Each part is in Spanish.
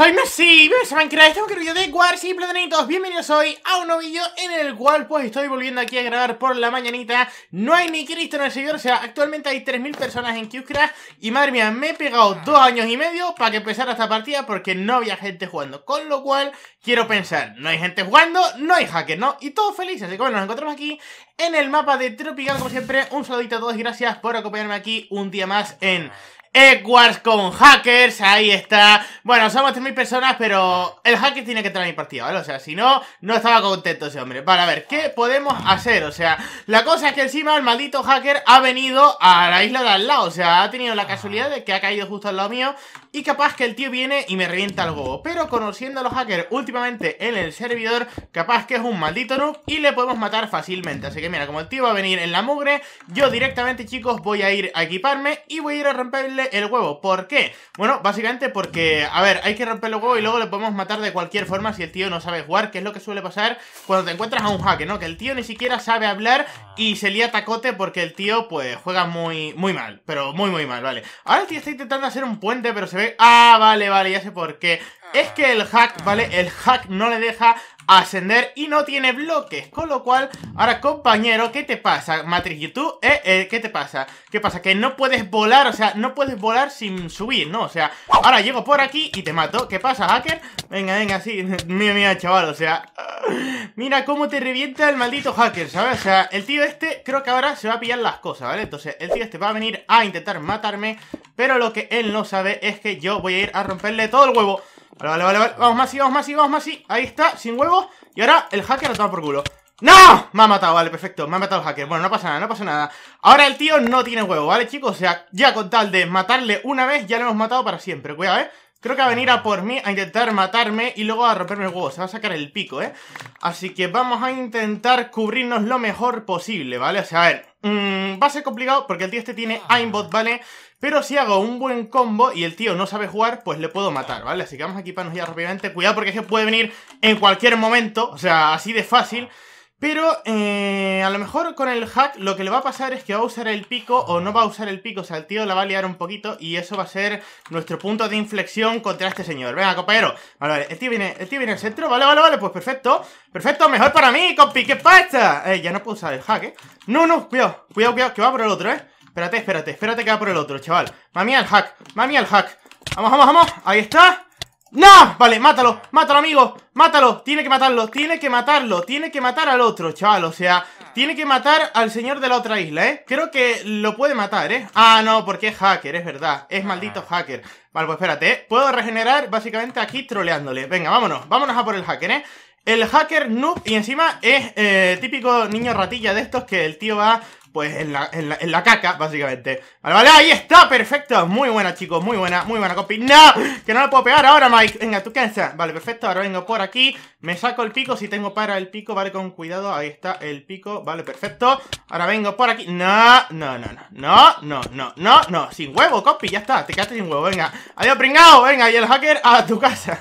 Soy Messi, bienvenidos este a Minecraft, este es un video de y Bienvenidos hoy a un nuevo vídeo en el cual pues estoy volviendo aquí a grabar por la mañanita No hay ni Cristo en el servidor, o sea, actualmente hay 3.000 personas en Cubecraft Y madre mía, me he pegado dos años y medio para que empezara esta partida porque no había gente jugando Con lo cual, quiero pensar, no hay gente jugando, no hay hackers ¿no? Y todos felices, así que bueno, nos encontramos aquí en el mapa de Tropical como siempre Un saludito a todos y gracias por acompañarme aquí un día más en Edwards con hackers, ahí está. Bueno, somos 3.000 personas, pero el hacker tiene que traer partido, ¿vale? O sea, si no, no estaba contento ese hombre. Vale, a ver, ¿qué podemos hacer? O sea, la cosa es que encima el maldito hacker ha venido a la isla de al lado. O sea, ha tenido la casualidad de que ha caído justo al lado mío y capaz que el tío viene y me revienta el huevo Pero conociendo a los hackers últimamente en el servidor, capaz que es un maldito noob y le podemos matar fácilmente. Así que mira, como el tío va a venir en la mugre, yo directamente, chicos, voy a ir a equiparme y voy a ir a romperle el huevo. ¿Por qué? Bueno, básicamente porque, a ver, hay que romper el huevo y luego le podemos matar de cualquier forma si el tío no sabe jugar, que es lo que suele pasar cuando te encuentras a un hacker, ¿no? Que el tío ni siquiera sabe hablar y se lía tacote porque el tío, pues, juega muy, muy mal. Pero muy, muy mal, ¿vale? Ahora el tío está intentando hacer un puente, pero se Ah, vale, vale, ya sé por qué es que el hack, ¿vale? El hack no le deja ascender y no tiene bloques. Con lo cual, ahora compañero, ¿qué te pasa? Matrix YouTube, eh, eh, ¿qué te pasa? ¿Qué pasa? Que no puedes volar, o sea, no puedes volar sin subir, ¿no? O sea, ahora llego por aquí y te mato. ¿Qué pasa, hacker? Venga, venga, sí. mira, mira, chaval, o sea... Mira cómo te revienta el maldito hacker, ¿sabes? O sea, el tío este creo que ahora se va a pillar las cosas, ¿vale? Entonces, el tío este va a venir a intentar matarme, pero lo que él no sabe es que yo voy a ir a romperle todo el huevo. Vale, vale, vale, Vamos, más y vamos, más y vamos, más y. Ahí está, sin huevos. Y ahora el hacker ha tomado por culo. ¡No! Me ha matado, vale, perfecto. Me ha matado el hacker. Bueno, no pasa nada, no pasa nada. Ahora el tío no tiene huevo, ¿vale, chicos? O sea, ya con tal de matarle una vez, ya lo hemos matado para siempre. Cuidado, ¿eh? Creo que va a venir a por mí a intentar matarme y luego a romperme el huevo. Se va a sacar el pico, ¿eh? Así que vamos a intentar cubrirnos lo mejor posible, ¿vale? O sea, a ver... Mmm, va a ser complicado porque el tío este tiene aimbot, ¿vale? Pero si hago un buen combo y el tío no sabe jugar, pues le puedo matar, ¿vale? Así que vamos a equiparnos ya rápidamente. Cuidado porque ese puede venir en cualquier momento, o sea, así de fácil. Pero eh, a lo mejor con el hack lo que le va a pasar es que va a usar el pico o no va a usar el pico. O sea, el tío la va a liar un poquito y eso va a ser nuestro punto de inflexión contra este señor. Venga, compañero. Vale, vale. El tío viene, el tío viene al centro. Vale, vale, vale. Pues perfecto. Perfecto. Mejor para mí, compi. ¿Qué pasta! Eh, ya no puedo usar el hack, ¿eh? No, no. Cuidado. Cuidado, cuidado. Que va por el otro, ¿eh? Espérate, espérate, espérate que va por el otro, chaval. Mami al hack, mami al hack. Vamos, vamos, vamos. Ahí está. ¡No! Vale, mátalo, mátalo, amigo. Mátalo, tiene que matarlo, tiene que matarlo, tiene que matar al otro, chaval. O sea, tiene que matar al señor de la otra isla, ¿eh? Creo que lo puede matar, ¿eh? Ah, no, porque es hacker, es verdad. Es maldito ah. hacker. Vale, pues espérate, ¿eh? Puedo regenerar básicamente aquí troleándole. Venga, vámonos, vámonos a por el hacker, ¿eh? El hacker noob y encima es eh, típico niño ratilla de estos que el tío va pues en la, en la, en la caca, básicamente. Vale, vale, ahí está, perfecto. Muy buena, chicos, muy buena, muy buena copy. ¡No! Que no la puedo pegar ahora, Mike. Venga, tú cansa. Vale, perfecto, ahora vengo por aquí. Me saco el pico, si tengo para el pico, vale, con cuidado. Ahí está el pico, vale, perfecto. Ahora vengo por aquí. No, no, no, no, no, no, no, no, no. Sin huevo, copy, ya está. Te quedaste sin huevo, venga. Adiós, pringao, venga, y el hacker a tu casa.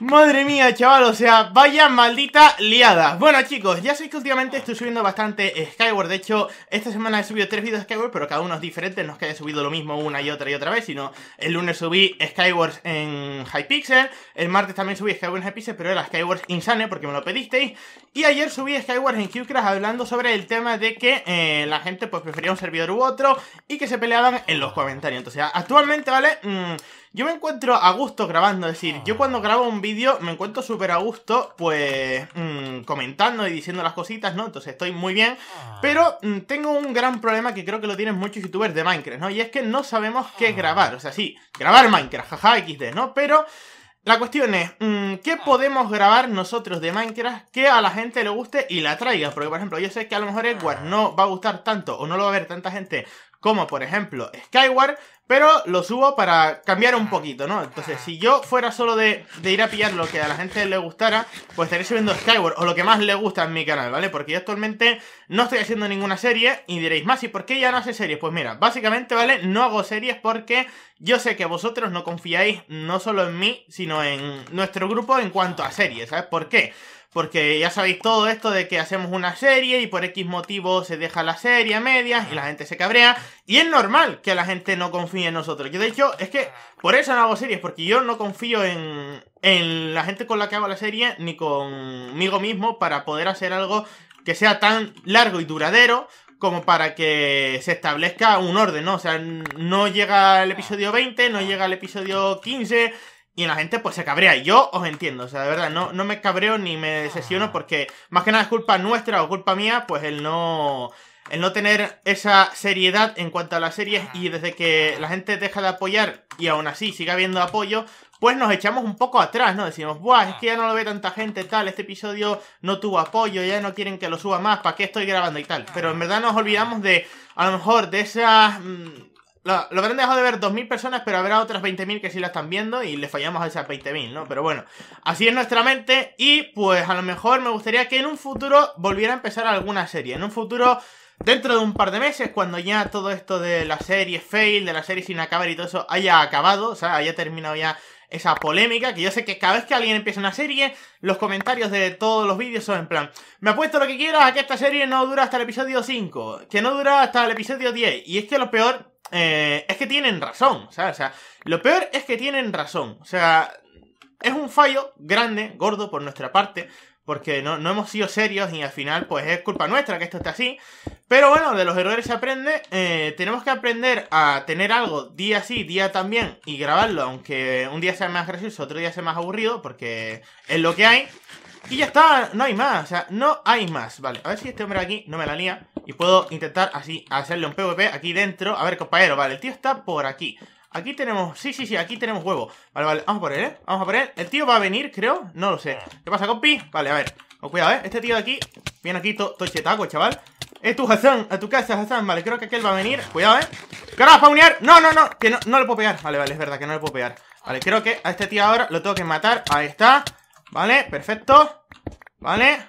Madre mía, chaval, o sea, vaya maldita liada Bueno chicos, ya sé que últimamente estoy subiendo bastante eh, Skyward De hecho, esta semana he subido tres vídeos de Skyward Pero cada uno es diferente, no es que haya subido lo mismo una y otra y otra vez Sino el lunes subí Skyward en Hypixel El martes también subí Skyward en Hypixel Pero era Skyward Insane porque me lo pedisteis Y ayer subí Skyward en Qcrash hablando sobre el tema de que eh, la gente pues prefería un servidor u otro Y que se peleaban en los comentarios Entonces, actualmente, ¿vale? Mmm... Yo me encuentro a gusto grabando, es decir, yo ah. cuando grabo un vídeo me encuentro súper a gusto, pues mm, comentando y diciendo las cositas, ¿no? Entonces estoy muy bien, ah. pero mm, tengo un gran problema que creo que lo tienen muchos youtubers de Minecraft, ¿no? Y es que no sabemos qué ah. grabar, o sea, sí, grabar Minecraft, jaja, XD, ¿no? Pero la cuestión es, mm, ¿qué podemos grabar nosotros de Minecraft que a la gente le guste y la traiga? Porque, por ejemplo, yo sé que a lo mejor Edward no va a gustar tanto o no lo va a ver tanta gente como por ejemplo Skyward, pero lo subo para cambiar un poquito, ¿no? Entonces, si yo fuera solo de, de, ir a pillar lo que a la gente le gustara, pues estaré subiendo Skyward o lo que más le gusta en mi canal, ¿vale? Porque yo actualmente no estoy haciendo ninguna serie y diréis, más, ¿y por qué ya no hace series? Pues mira, básicamente, ¿vale? No hago series porque yo sé que vosotros no confiáis no solo en mí, sino en nuestro grupo en cuanto a series, ¿sabes? ¿Por qué? Porque ya sabéis todo esto de que hacemos una serie y por X motivo se deja la serie a medias y la gente se cabrea. Y es normal que la gente no confíe en nosotros. Yo de hecho, es que por eso no hago series, porque yo no confío en, en la gente con la que hago la serie ni conmigo mismo para poder hacer algo que sea tan largo y duradero como para que se establezca un orden, ¿no? O sea, no llega el episodio 20, no llega el episodio 15 y la gente pues se cabrea. Y yo os entiendo, o sea, de verdad, no, no me cabreo ni me decepciono ah. porque más que nada es culpa nuestra o culpa mía, pues el no, el no tener esa seriedad en cuanto a las series y ah. desde que la gente deja de apoyar y aún así sigue habiendo apoyo, pues nos echamos un poco atrás, ¿no? Decimos, buah, es que ya no lo ve tanta gente, tal, este episodio no tuvo apoyo, ya no quieren que lo suba más, ¿para qué estoy grabando y tal? Ah. Pero en verdad nos olvidamos de, a lo mejor, de esas... Mm, lo lo habrán dejado de ver 2.000 personas, pero habrá otras 20.000 que sí la están viendo y le fallamos a esas 20.000, ¿no? Pero bueno, así es nuestra mente y pues a lo mejor me gustaría que en un futuro volviera a empezar alguna serie. En un futuro, dentro de un par de meses, cuando ya todo esto de la serie fail, de la serie sin acabar y todo eso haya acabado, o sea, haya terminado ya esa polémica, que yo sé que cada vez que alguien empieza una serie, los comentarios de todos los vídeos son en plan, me apuesto lo que quieras a que esta serie no dura hasta el episodio 5, que no dura hasta el episodio 10, y es que lo peor eh, es que tienen razón, O sea, lo peor es que tienen razón. O sea, es un fallo grande, gordo por nuestra parte, porque no, no, hemos sido serios y al final pues es culpa nuestra que esto esté así. Pero bueno, de los errores se aprende, eh, tenemos que aprender a tener algo día sí, día también y grabarlo, aunque un día sea más gracioso, otro día sea más aburrido, porque es lo que hay. Y ya está, no hay más, o sea, no hay más Vale, a ver si este hombre aquí no me la lía Y puedo intentar así hacerle un PvP aquí dentro A ver, compañero, vale, el tío está por aquí Aquí tenemos, sí, sí, sí, aquí tenemos huevo Vale, vale, vamos a por él, ¿eh? Vamos a por él El tío va a venir, creo, no lo sé ¿Qué pasa, compi? Vale, a ver, con cuidado, ¿eh? Este tío de aquí, viene aquí todo chetaco, chaval Es tu Hassan, a tu casa, Hassan Vale, creo que aquel va a venir, cuidado, ¿eh? ¡Qué No, no, no, que no, no le puedo pegar Vale, vale, es verdad que no le puedo pegar Vale, creo que a este tío ahora lo tengo que matar Ahí está Vale, perfecto Vale,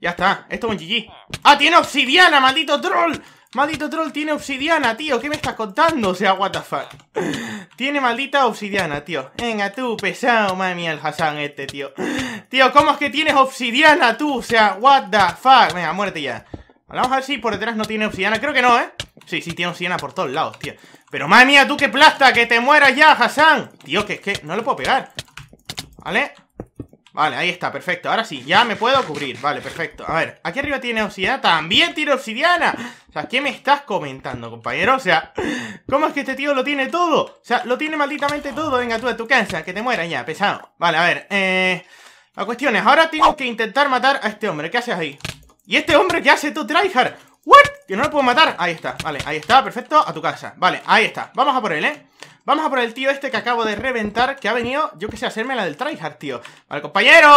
ya está Esto es un GG ¡Ah, tiene obsidiana, maldito troll! Maldito troll tiene obsidiana, tío ¿Qué me estás contando? O sea, what the fuck Tiene maldita obsidiana, tío Venga tú, pesado, madre mía, el Hassan este, tío Tío, ¿cómo es que tienes obsidiana tú? O sea, what the fuck Venga, muérete ya Vamos a ver si por detrás no tiene obsidiana Creo que no, ¿eh? Sí, sí, tiene obsidiana por todos lados, tío Pero madre mía, tú qué plasta, que te mueras ya, Hassan Tío, que es que no lo puedo pegar Vale Vale, ahí está, perfecto. Ahora sí, ya me puedo cubrir. Vale, perfecto. A ver, aquí arriba tiene obsidiana. También tiene obsidiana. O sea, ¿qué me estás comentando, compañero? O sea, ¿cómo es que este tío lo tiene todo? O sea, lo tiene malditamente todo. Venga tú a tu casa, que te mueras ya, pesado. Vale, a ver, eh... La cuestión es, ahora tengo que intentar matar a este hombre. ¿Qué haces ahí? ¿Y este hombre qué hace tú, tryhard? ¿What? ¿Que no lo puedo matar? Ahí está, vale, ahí está, perfecto, a tu casa Vale, ahí está, vamos a por él, ¿eh? Vamos a por el tío este que acabo de reventar, que ha venido, yo que sé, a hacerme la del tryhard, tío. Vale, compañero.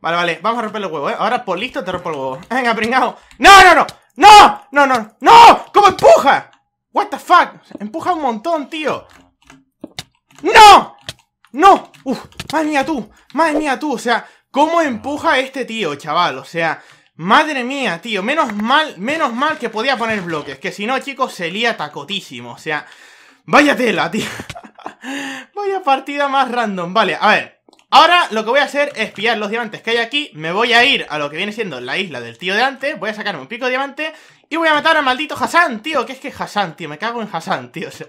Vale, vale, vamos a romper el huevo, ¿eh? Ahora por listo te rompo el huevo. Venga, pringao. ¡No, no, no! ¡No! ¡No, no! ¡No! ¿Cómo empuja? What the fuck? Empuja un montón, tío. ¡No! ¡No! ¡Uf! ¡Madre mía tú! ¡Madre mía tú! O sea, ¿cómo empuja este tío, chaval? O sea... Madre mía, tío, menos mal, menos mal que podía poner bloques, que si no, chicos, se sería tacotísimo, o sea, Vaya tela, tío. Vaya partida más random. Vale, a ver. Ahora lo que voy a hacer es pillar los diamantes que hay aquí. Me voy a ir a lo que viene siendo la isla del tío de antes. Voy a sacarme un pico de diamante y voy a matar al maldito Hassan, tío. Que es que Hassan, tío. Me cago en Hassan, tío. O sea,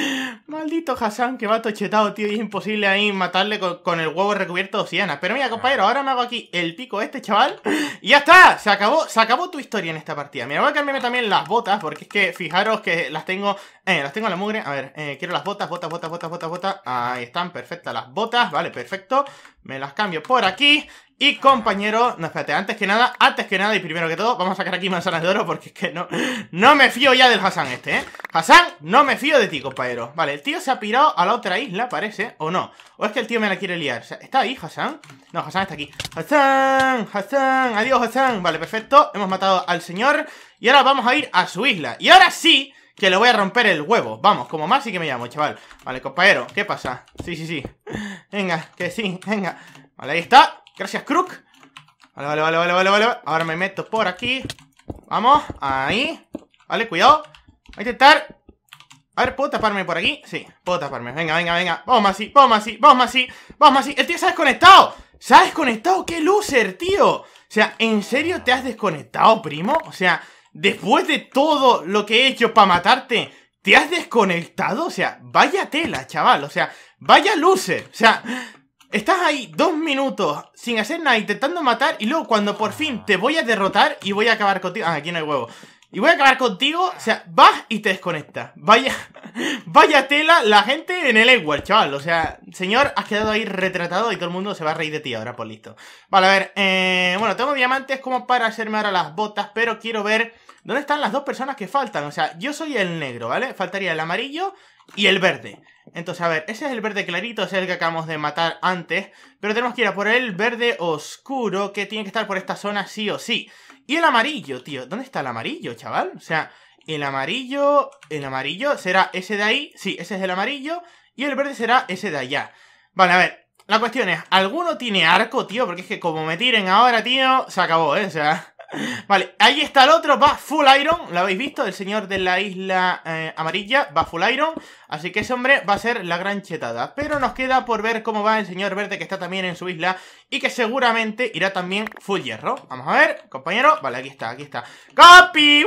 maldito Hassan que va tochetado, tío. Y es imposible ahí matarle con, el huevo recubierto de siena. Pero mira, compañero, ahora me hago aquí el pico este chaval. Y ya está. Se acabó, se acabó tu historia en esta partida. Mira, voy a cambiarme también las botas. Porque es que fijaros que las tengo. Eh, las tengo en la mugre. A ver, eh, quiero las botas, botas, botas, botas, botas, botas. Ahí están, perfectas las botas. Vale, perfecto. Me las cambio por aquí. Y compañero, no espérate, antes que nada, antes que nada y primero que todo, vamos a sacar aquí manzanas de oro porque es que no, no me fío ya del Hassan este, ¿eh? Hassan, no me fío de ti, compañero. Vale, el tío se ha pirado a la otra isla, parece, o no. O es que el tío me la quiere liar. ¿Está ahí Hassan? No, Hassan está aquí. Hassan, Hassan, adiós Hassan. Vale, perfecto, hemos matado al señor y ahora vamos a ir a su isla. Y ahora sí... Que le voy a romper el huevo. Vamos, como más y que me llamo, chaval. Vale, compañero, ¿qué pasa? Sí, sí, sí. Venga, que sí, venga. Vale, ahí está. Gracias, Crook. Vale, vale, vale, vale, vale, vale. Ahora me meto por aquí. Vamos, ahí. Vale, cuidado. Voy a intentar... A ver, ¿puedo taparme por aquí? Sí, puedo taparme. Venga, venga, venga. Vamos así, vamos así, vamos así, vamos así. El tío se ha desconectado. Se ha desconectado. ¡Qué loser, tío! O sea, ¿en serio te has desconectado, primo? O sea, después de todo lo que he hecho para matarte, ¿te has desconectado? O sea, vaya tela, chaval. O sea, vaya loser. O sea... Estás ahí dos minutos sin hacer nada, intentando matar, y luego cuando por fin te voy a derrotar y voy a acabar contigo. Ah, aquí no hay huevo. Y voy a acabar contigo, o sea, vas y te desconectas. Vaya, vaya tela la gente en el Edward, chaval. O sea, señor, has quedado ahí retratado y todo el mundo se va a reír de ti ahora, por pues listo. Vale, a ver, eh, bueno, tengo diamantes como para hacerme ahora las botas, pero quiero ver dónde están las dos personas que faltan. O sea, yo soy el negro, ¿vale? Faltaría el amarillo y el verde. Entonces, a ver, ese es el verde clarito, ese es el que acabamos de matar antes. Pero tenemos que ir a por el verde oscuro, que tiene que estar por esta zona sí o sí. Y el amarillo, tío. ¿Dónde está el amarillo, chaval? O sea, el amarillo... El amarillo será ese de ahí. Sí, ese es el amarillo. Y el verde será ese de allá. Vale, a ver. La cuestión es, ¿alguno tiene arco, tío? Porque es que como me tiren ahora, tío, se acabó, ¿eh? O sea... Vale, ahí está el otro, va Full Iron, lo habéis visto, el señor de la isla eh, amarilla, va Full Iron, así que ese hombre va a ser la gran chetada. Pero nos queda por ver cómo va el señor verde que está también en su isla y que seguramente irá también Full Hierro. Vamos a ver, compañero, vale, aquí está, aquí está. capi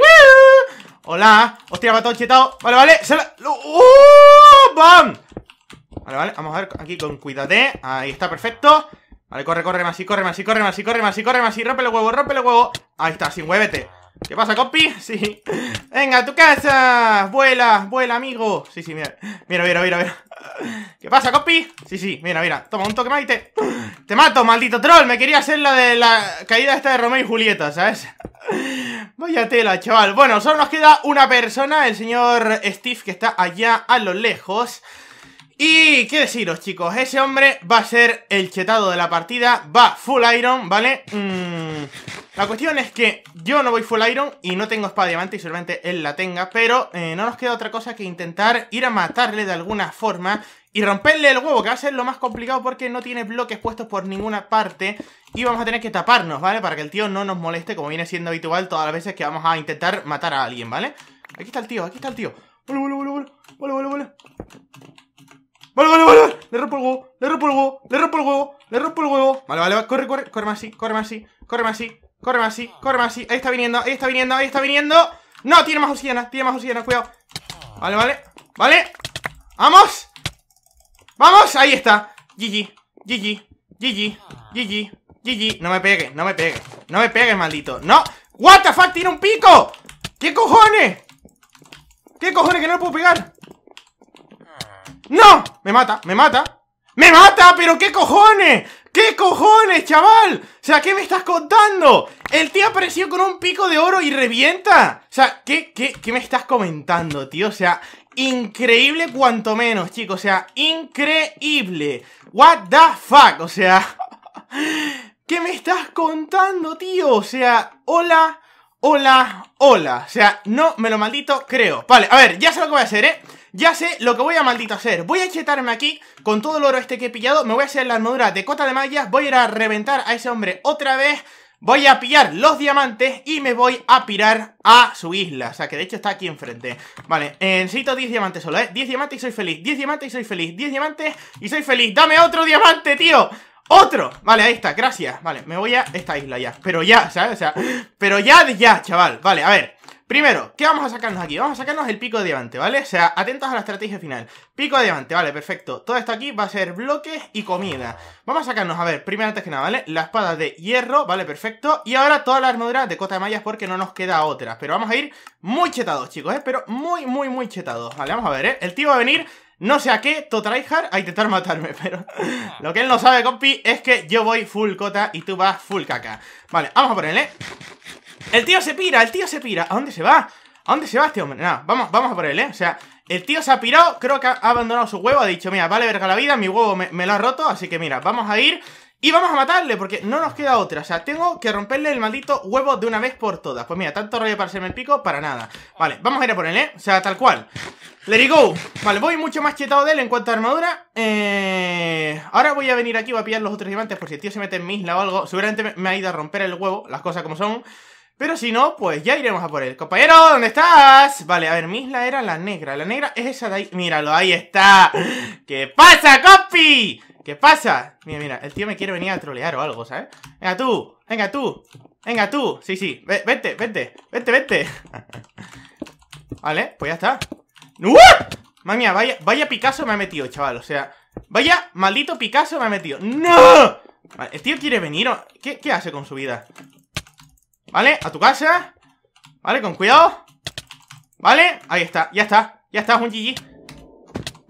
¡Hola! ¡Hostia, todo chetado! Vale, vale, ¡Oh! Vale, vale, vamos a ver aquí con cuidado. Ahí está, perfecto. Vale, corre, corre, más y corre, más y corre, más y corre, más y corre, más y rompe el huevo, rompe el huevo. Ahí está, sin huevete. ¿Qué pasa, compi? Sí. Venga, a tu casa. Vuela, vuela, amigo. Sí, sí, mira. Mira, mira, mira, mira. ¿Qué pasa, compi? Sí, sí, mira, mira. Toma un toque más te... mato, maldito troll. Me quería hacer la de la caída esta de Romeo y Julieta, ¿sabes? Vaya tela, chaval. Bueno, solo nos queda una persona, el señor Steve, que está allá a lo lejos. Y qué deciros, chicos, ese hombre va a ser el chetado de la partida, va full iron, ¿vale? Mm, la cuestión es que yo no voy full iron y no tengo espada diamante y solamente él la tenga, pero eh, no nos queda otra cosa que intentar ir a matarle de alguna forma y romperle el huevo, que va a ser lo más complicado porque no tiene bloques puestos por ninguna parte y vamos a tener que taparnos, ¿vale? Para que el tío no nos moleste, como viene siendo habitual todas las veces que vamos a intentar matar a alguien, ¿vale? Aquí está el tío, aquí está el tío. ¡Vale, Vale, vale, vale. Le rompo el huevo, le rompo el huevo, le rompo el huevo, le rompo el huevo. Vale, vale, vale. Corre, corre, corre más así, corre más así, corre más así, corre más así, corre más así. Ahí está viniendo, ahí está viniendo, ahí está viniendo. No, tiene más obsidiana, tiene más obsidiana, cuidado. Vale, vale, vale. ¡Vamos! ¡Vamos! Ahí está. GG, GG, GG, GG, GG. No me pegue, no me pegue. No me pegues, maldito. ¡No! ¡What the fuck! ¡Tiene un pico! ¿Qué cojones? ¿Qué cojones que no le puedo pegar? ¡No! Me mata, me mata. ¡Me mata! ¿Pero qué cojones? ¿Qué cojones, chaval? O sea, ¿qué me estás contando? El tío apareció con un pico de oro y revienta. O sea, ¿qué, qué, qué me estás comentando, tío? O sea, increíble cuanto menos, chicos. O sea, increíble. What the fuck? O sea... ¿Qué me estás contando, tío? O sea, hola, Hola, hola. O sea, no me lo maldito creo. Vale, a ver, ya sé lo que voy a hacer, ¿eh? Ya sé lo que voy a maldito hacer. Voy a chetarme aquí con todo el oro este que he pillado. Me voy a hacer la armadura de cota de malla. Voy a ir a reventar a ese hombre otra vez. Voy a pillar los diamantes y me voy a pirar a su isla. O sea, que de hecho está aquí enfrente. Vale, eh, necesito 10 diamantes solo, ¿eh? 10 diamantes y soy feliz. 10 diamantes y soy feliz. 10 diamantes y soy feliz. ¡Dame otro diamante, tío! ¡Otro! Vale, ahí está, gracias Vale, me voy a esta isla ya Pero ya, ¿sabes? O sea, pero ya de ya, chaval Vale, a ver Primero, ¿qué vamos a sacarnos aquí? Vamos a sacarnos el pico de diamante, ¿vale? O sea, atentos a la estrategia final Pico de diamante, vale, perfecto Todo esto aquí va a ser bloques y comida Vamos a sacarnos, a ver, primero antes que nada, ¿vale? La espada de hierro, vale, perfecto Y ahora toda la armadura de cota de mallas porque no nos queda otra Pero vamos a ir muy chetados, chicos, ¿eh? Pero muy, muy, muy chetados Vale, vamos a ver, ¿eh? El tío va a venir no sé a qué, to a intentar matarme, pero ah. lo que él no sabe, compi, es que yo voy full cota y tú vas full caca. Vale, vamos a ponerle. ¿eh? El tío se pira, el tío se pira. ¿A dónde se va? ¿A dónde se va este hombre? Nada, vamos, vamos a por ¿eh? O sea, el tío se ha pirado, creo que ha abandonado su huevo, ha dicho, mira, vale verga la vida, mi huevo me lo ha roto, así que mira, vamos a ir y vamos a matarle, porque no nos queda otra. O sea, tengo que romperle el maldito huevo de una vez por todas. Pues mira, tanto rollo para hacerme el pico, para nada. Vale, vamos a ir a por él, ¿eh? O sea, tal cual. Let it go. Vale, voy mucho más chetado de él en cuanto a armadura. Eh... Ahora voy a venir aquí, voy a pillar los otros diamantes por si el tío se mete en Misla o algo. Seguramente me ha ido a romper el huevo, las cosas como son. Pero si no, pues ya iremos a por él. Compañero, ¿dónde estás? Vale, a ver, Misla era la negra. La negra es esa de ahí. Míralo, ahí está. ¿Qué pasa, copi? ¿Qué pasa? Mira, mira, el tío me quiere venir a trolear o algo, ¿sabes? Venga tú, venga tú, venga tú. Sí, sí, vente, vente, vente, vente vale, pues ya está. ¡Uh! Madre vaya, vaya Picasso me ha metido, chaval. O sea, vaya maldito Picasso me ha metido. ¡No! Vale, el tío quiere venir. ¿Qué, hace con su vida? Vale, a tu casa. Vale, con cuidado. Vale, ahí está, ya está, ya está, un GG.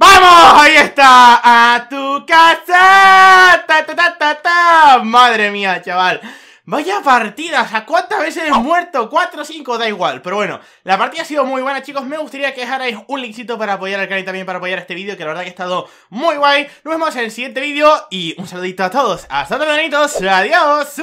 ¡Vamos! Ahí está. A tu casa. Ta, ta, ta, ta! ta Madre mía, chaval. Vaya partida, o ¿cuántas veces he muerto? ¿Cuatro o 5, da igual, pero bueno La partida ha sido muy buena, chicos, me gustaría que dejarais un linkcito para apoyar al canal y también para apoyar este vídeo Que la verdad que ha estado muy guay Nos vemos en el siguiente vídeo y un saludito a todos Hasta luego, adiós